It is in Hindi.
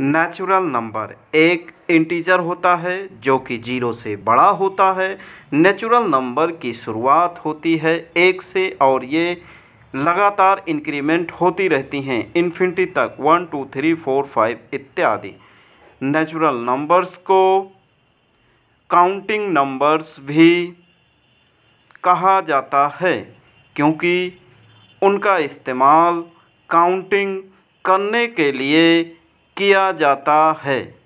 नेचुरल नंबर एक इंटीजर होता है जो कि जीरो से बड़ा होता है नेचुरल नंबर की शुरुआत होती है एक से और ये लगातार इंक्रीमेंट होती रहती हैं इन्फिनिटी तक one two three four five इत्यादि नेचुरल नंबर्स को काउंटिंग नंबर्स भी कहा जाता है क्योंकि उनका इस्तेमाल काउंटिंग करने के लिए किया जाता है